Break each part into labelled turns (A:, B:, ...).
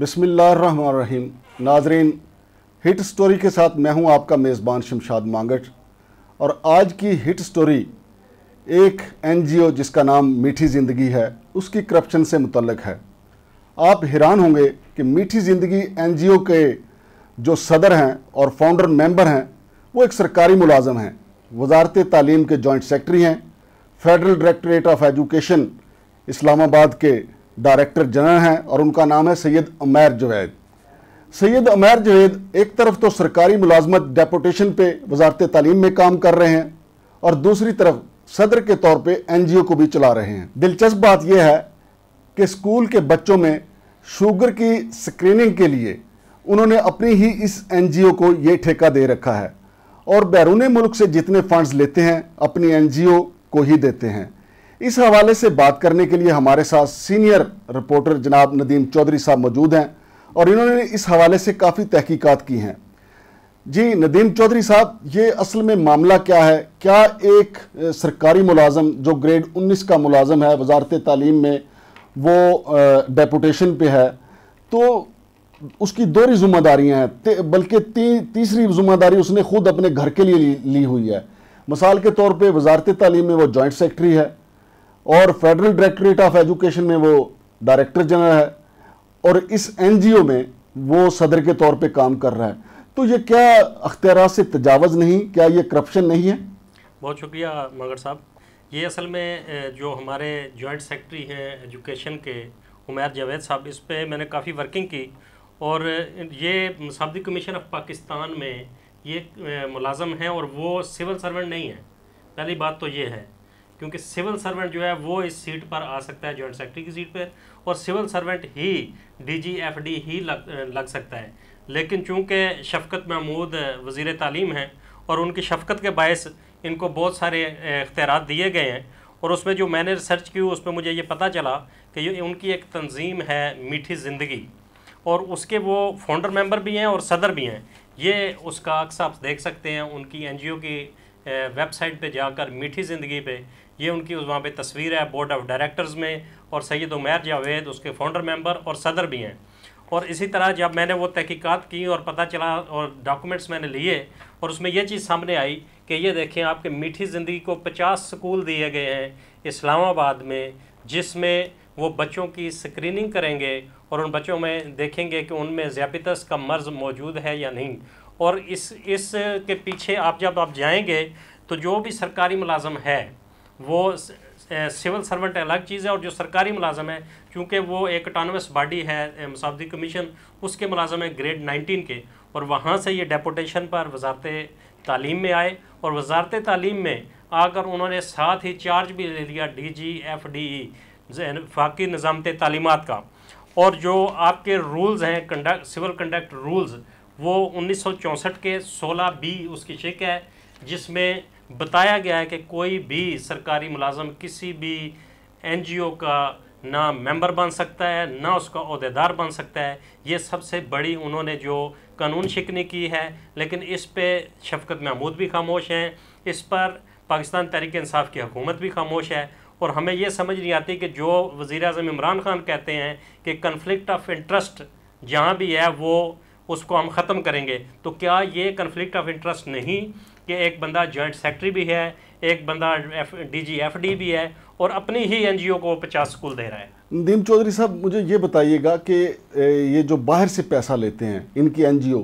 A: बिसमीम नाजरीन hit story के साथ मैं हूं आपका मेज़बान शमशाद मांगट और आज की हिट स्टोरी एक एनजीओ जिसका नाम मीठी ज़िंदगी है उसकी करप्शन से मुतलक है आप हैरान होंगे कि मीठी ज़िंदगी एनजीओ के जो सदर हैं और फाउंडर मेंबर हैं वो एक सरकारी मुलाजम हैं वजारत तालीम के जॉइंट सेक्रटरी हैं federal directorate of education Islamabad के डायरेक्टर जनरल हैं और उनका नाम है सैयद अमैर जवैद सैयद अमैर जवैद एक तरफ तो सरकारी मुलाजमत डेपोटेशन पे वजारत तालीम में काम कर रहे हैं और दूसरी तरफ सदर के तौर पे एनजीओ को भी चला रहे हैं दिलचस्प बात यह है कि स्कूल के बच्चों में शुगर की स्क्रीनिंग के लिए उन्होंने अपनी ही इस एनजीओ को ये ठेका दे रखा है और बैरून मुल्क से जितने फंड्स लेते हैं अपनी एनजीओ को ही देते हैं इस हवाले से बात करने के लिए हमारे साथ सीनियर रिपोर्टर जनाब नदीम चौधरी साहब मौजूद हैं और इन्होंने इस हवाले से काफ़ी तहकीकात की हैं जी नदीम चौधरी साहब ये असल में मामला क्या है क्या एक सरकारी मुलाजम जो ग्रेड 19 का मुलाजम है वजारत तालीम में वो डेपुटेशन पे है तो उसकी दो ही जुम्मेदारियाँ हैं बल्कि ती, तीसरी जिम्मेदारी उसने खुद अपने घर के लिए ली, ली हुई है मिसाल के तौर पे वजारत तालीम में वो जॉइंट सेक्रेटरी है और फेडरल डायरेक्टरेट ऑफ एजुकेशन में वो डायरेक्टर जनरल है और इस एनजीओ में वो सदर के तौर पे काम कर रहा है तो ये क्या अख्तियार से तजावज़ नहीं क्या ये करप्शन नहीं है
B: बहुत शुक्रिया मगर साहब ये असल में जो हमारे जॉइंट सेक्रेटरी हैं एजुकेशन के उमैर जावेद साहब इस पर मैंने काफ़ी वर्किंग की और ये सबदी कमीशन ऑफ पाकिस्तान में ये मुलाजम हैं और वो सिविल सर्वेंट नहीं है पहली बात तो ये है क्योंकि सिविल सर्वेंट जो है वो इस सीट पर आ सकता है जॉइंट सेक्रेटरी की सीट पर और सिविल सर्वेंट ही डीजीएफडी ही लग लग सकता है लेकिन चूँकि शफकत महमूद वज़ी तालीम हैं और उनकी शफकत के बायस इनको बहुत सारे अख्तियार दिए गए हैं और उसमें जो मैंने रिसर्च की उसमें मुझे ये पता चला कि ये उनकी एक तंजीम है मीठी ज़िंदगी और उसके वो फाउंडर मेंबर भी हैं और सदर भी हैं ये उसका अक्सर आप देख सकते हैं उनकी एनजीओ की वेबसाइट पे जाकर मीठी ज़िंदगी पे ये उनकी उस वहाँ पे तस्वीर है बोर्ड ऑफ डायरेक्टर्स में और सैयद उमैर जावेद उसके फाउंडर मेंबर और सदर भी हैं और इसी तरह जब मैंने वो तहकीकात की और पता चला और डॉक्यूमेंट्स मैंने लिए और उसमें यह चीज़ सामने आई कि ये देखें आपके मीठी ज़िंदगी को पचास स्कूल दिए गए हैं इस्लामाबाद में जिसमें वो बच्चों की स्क्रीनिंग करेंगे और उन बच्चों में देखेंगे कि उनमें ज़्यापितस का मर्ज़ मौजूद है या नहीं और इस इस के पीछे आप जब आप जाएंगे तो जो भी सरकारी मुलाजम है वो सिविल सर्वेंट अलग चीज़ है और जो सरकारी मुलाजम है क्योंकि वो एक अटानमस बॉडी है मुसावदी कमीशन उसके मुलाजम है ग्रेड नाइनटीन के और वहाँ से ये डेपोटेशन पर वजारत तालीम में आए और वजारत तालीम में आकर उन्होंने साथ ही चार्ज भी ले लिया D e, e, G F D E फाकी निज़ाम तालीमत का और जो आपके रूल्स हैं कंडक्ट सिविल कंडक्ट रूल्स वो उन्नीस के 16 बी उसकी शिक है जिसमें बताया गया है कि कोई भी सरकारी मुलाजम किसी भी एनजीओ का ना मेंबर बन सकता है ना उसका अहदेदार बन सकता है ये सबसे बड़ी उन्होंने जो कानून शिकनी की है लेकिन इस पर शफकत महमूद भी खामोश हैं इस पर पाकिस्तान तहरीक इंसाफ की हुकूमत भी खामोश है और हमें यह समझ नहीं आती कि जो वज़ी अजम इमरान खान कहते हैं कि कन्फ्लिक्ट ऑफ इंटरेस्ट जहाँ भी है वो उसको हम ख़त्म करेंगे तो क्या ये कन्फ्लिक्ट ऑफ इंटरेस्ट नहीं कि एक बंदा जॉइंट सेक्रेटरी भी है एक बंदा F D G F D भी है और अपनी ही एन जी ओ को पचास स्कूल दे रहा है
A: नदीम चौधरी साहब मुझे ये बताइएगा कि ये जो बाहर से पैसा लेते हैं इनकी एन जी ओ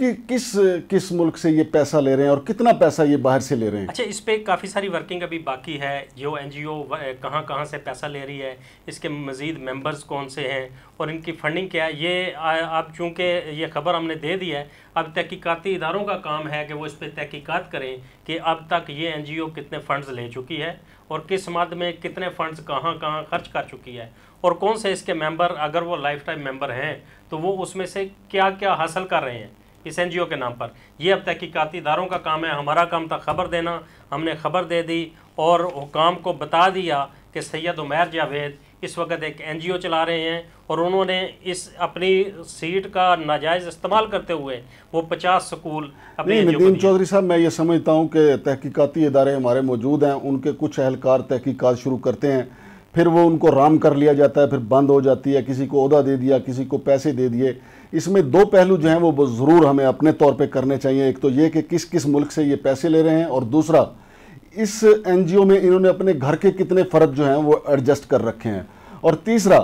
A: कि किस किस मुल्क से ये पैसा ले रहे हैं और कितना पैसा ये बाहर से ले रहे हैं
B: अच्छा इस पर काफ़ी सारी वर्किंग अभी बाकी है जो एन जी ओ कहाँ कहाँ से पैसा ले रही है इसके मज़ीद मेम्बर्स कौन से हैं और इनकी फंडिंग क्या है ये अब चूँकि ये खबर हमने दे दी है अब तहकीकती इदारों का काम है कि वो इस पर तहकीकत करें कि अब तक ये एन जी ओ कितने फ़ंड्स ले चुकी है और किस मद में कितने फ़ंड कहाँ कहाँ खर्च कर चुकी है और कौन से इसके मेम्बर अगर वो लाइफ टाइम मेम्बर हैं तो वो उसमें से क्या क्या हासिल कर रहे हैं इस एन के नाम पर यह अब तहकीकती इदारों का काम है हमारा काम था खबर देना हमने खबर दे दी और हुकाम को बता दिया कि सैयद उमैर जावेद इस वक्त एक एन जी ओ चला रहे हैं और उन्होंने इस अपनी सीट का नाजायज़ इस्तेमाल करते हुए वो पचास स्कूल अपने नदीम
A: चौधरी साहब मैं ये समझता हूँ कि तहकीकती इदारे हमारे मौजूद हैं उनके कुछ अहलकार तहकीकत शुरू करते हैं फिर वो उनको राम कर लिया जाता है फिर बंद हो जाती है किसी को अहदा दे दिया किसी को पैसे दे दिए इसमें दो पहलू जो हैं वो ज़रूर हमें अपने तौर पे करने चाहिए एक तो ये कि किस किस मुल्क से ये पैसे ले रहे हैं और दूसरा इस एनजीओ में इन्होंने अपने घर के कितने फ़र्द जो हैं वो एडजस्ट कर रखे हैं और तीसरा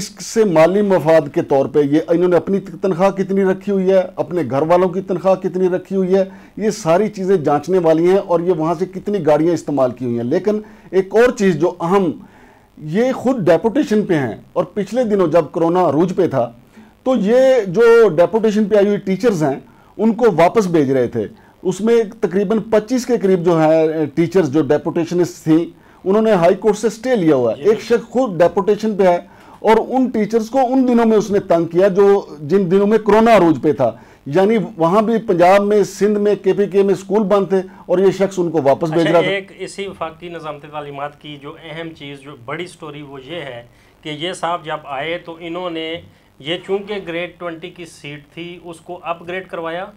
A: इससे माली मफाद के तौर पे ये इन्होंने अपनी तनख्वाह कितनी रखी हुई है अपने घर वालों की तनख्वाह कितनी रखी हुई है ये सारी चीज़ें जांचने वाली हैं और ये वहाँ से कितनी गाड़ियाँ इस्तेमाल की हुई हैं लेकिन एक और चीज़ जो अहम ये खुद डेपुटेशन पे हैं और पिछले दिनों जब कोरोना अरूज पे था तो ये जो डेपुटेशन पे आई हुई टीचर्स हैं उनको वापस भेज रहे थे उसमें तकरीबन 25 के करीब जो है टीचर्स जो डेपुटेशनिस्ट थी उन्होंने हाई कोर्ट से स्टे लिया हुआ है एक शख्स खुद डेपुटेशन पे है और उन टीचर्स को उन दिनों में उसने तंग किया जो जिन दिनों में कोरोना अरूज पे था यानी वहाँ भी पंजाब में सिंध में के पी के में स्कूल बंद थे और ये शख्स उनको वापस अच्छा, भेज रहा था
B: एक इसी वफाकी निज़ाम तालीमत की जो अहम चीज़ जो बड़ी स्टोरी वो ये है कि ये साहब जब आए तो इन्होंने ये चूँकि ग्रेड ट्वेंटी की सीट थी उसको अपग्रेड करवाया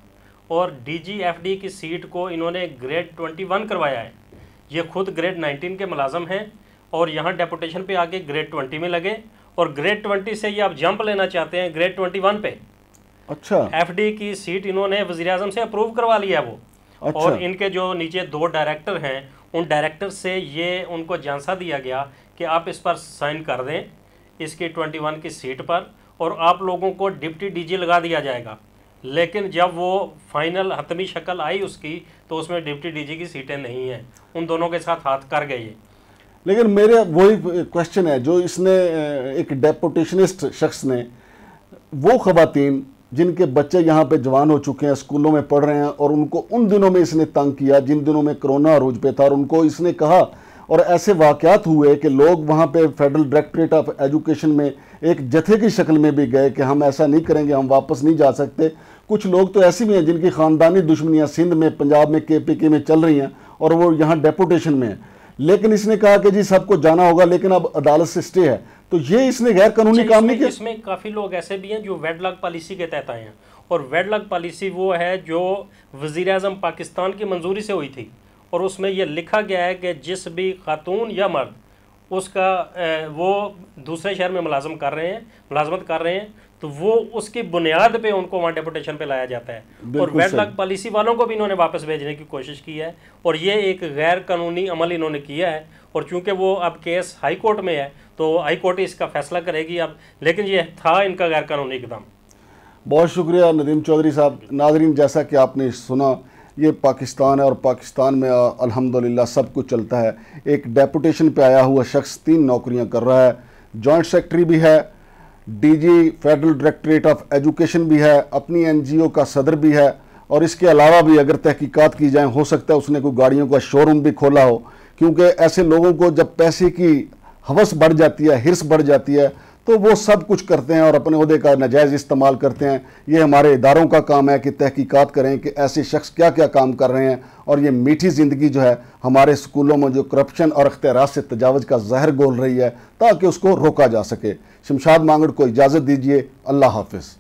B: और डी की सीट को इन्होंने ग्रेड ट्वेंटी वन करवाया है ये खुद ग्रेड नाइनटीन के मुलाजम हैं और यहाँ डेपुटेशन पे आके ग्रेड ट्वेंटी में लगे और ग्रेड ट्वेंटी से ये आप जंप लेना चाहते हैं ग्रेड ट्वेंटी वन पे अच्छा एफ की सीट इन्होंने वजी अजम से अप्रूव करवा लिया वो अच्छा। और इनके जो नीचे दो डायरेक्टर हैं उन डायरेक्टर से ये उनको जानसा दिया गया कि आप इस पर साइन कर दें इसकी 21 की सीट पर और आप लोगों को डिप्टी डीजी लगा दिया जाएगा लेकिन जब वो फाइनल हतमी शक्ल आई उसकी तो उसमें डिप्टी डीजी की सीटें नहीं हैं उन दोनों के साथ हाथ कर गए
A: लेकिन मेरे वही क्वेश्चन है जो इसने एक डेपुटेशनिस्ट शख्स ने वो खवतिन जिनके बच्चे यहाँ पे जवान हो चुके हैं स्कूलों में पढ़ रहे हैं और उनको उन दिनों में इसने तंग किया जिन दिनों में कोरोना रोज पे था और उनको इसने कहा और ऐसे वाक़ात हुए कि लोग वहाँ पे फेडरल डायरेक्ट्रेट ऑफ एजुकेशन में एक जत्थे की शक्ल में भी गए कि हम ऐसा नहीं करेंगे हम वापस नहीं जा सकते कुछ लोग तो ऐसे भी हैं जिनकी ख़ानदानी दुश्मनियाँ सिंध में पंजाब में के पी के में चल रही हैं और वो यहाँ डेपोटेशन में हैं लेकिन इसने कहा कि जी सबको जाना होगा लेकिन अब अदालत से स्टे है तो ये इसने गैर कानूनी अच्छा, काम नहीं किया
B: इसमें काफ़ी लोग ऐसे भी हैं जो वेडलॉग पॉलिसी के तहत आए हैं और वेडलॉग पॉलिसी वो है जो वजीर अजम पाकिस्तान की मंजूरी से हुई थी और उसमें यह लिखा गया है कि जिस भी खातून या मर्द उसका वो दूसरे शहर में मुलाजम कर रहे हैं मुलाजमत कर रहे हैं तो वो उसकी बुनियाद पे उनको वहाँ डेपोटेशन पे लाया जाता है और वेड लाख पॉलिसी वालों को भी इन्होंने वापस भेजने की कोशिश की है और ये एक गैर कानूनी अमल इन्होंने किया है और चूंकि वो अब केस हाई कोर्ट में है तो हाई कोर्ट इसका फैसला करेगी अब लेकिन ये था इनका गैर कानूनी एकदम
A: बहुत शुक्रिया नदीम चौधरी साहब नाजरीन जैसा कि आपने सुना ये पाकिस्तान है और पाकिस्तान में अल्हम्दुलिल्लाह सब कुछ चलता है एक डेपुटेशन पे आया हुआ शख्स तीन नौकरियां कर रहा है जॉइंट सेक्रेटरी भी है DG federal directorate of education भी है अपनी एनजीओ का सदर भी है और इसके अलावा भी अगर तहकीकात की जाए हो सकता है उसने कोई गाड़ियों का शोरूम भी खोला हो क्योंकि ऐसे लोगों को जब पैसे की हवस बढ़ जाती है हिरस बढ़ जाती है तो वो सब कुछ करते हैं और अपने अहदे का नाजायज़ इस्तेमाल करते हैं ये हमारे इदारों का काम है कि तहकीकात करें कि ऐसे शख्स क्या क्या काम कर रहे हैं और ये मीठी ज़िंदगी जो है हमारे स्कूलों में जो करप्शन और अख्तियार से तजावज़ का जहर गोल रही है ताकि उसको रोका जा सके शमशाद मांगड़ को इजाज़त दीजिए अल्लाह हाफिज़